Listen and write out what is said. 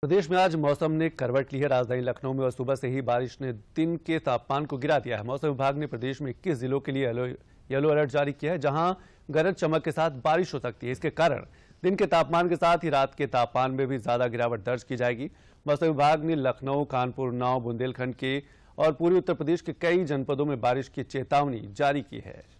प्रदेश में आज मौसम ने करवट ली है राजधानी लखनऊ में और सुबह से ही बारिश ने दिन के तापमान को गिरा दिया है मौसम विभाग ने प्रदेश में इक्कीस जिलों के लिए येलो अलर्ट जारी किया है जहां गरज चमक के साथ बारिश हो सकती है इसके कारण दिन के तापमान के साथ ही रात के तापमान में भी ज्यादा गिरावट दर्ज की जाएगी मौसम विभाग ने लखनऊ कानपुर नाव बुंदेलखंड के और पूर्वी उत्तर प्रदेश के कई जनपदों में बारिश की चेतावनी जारी की है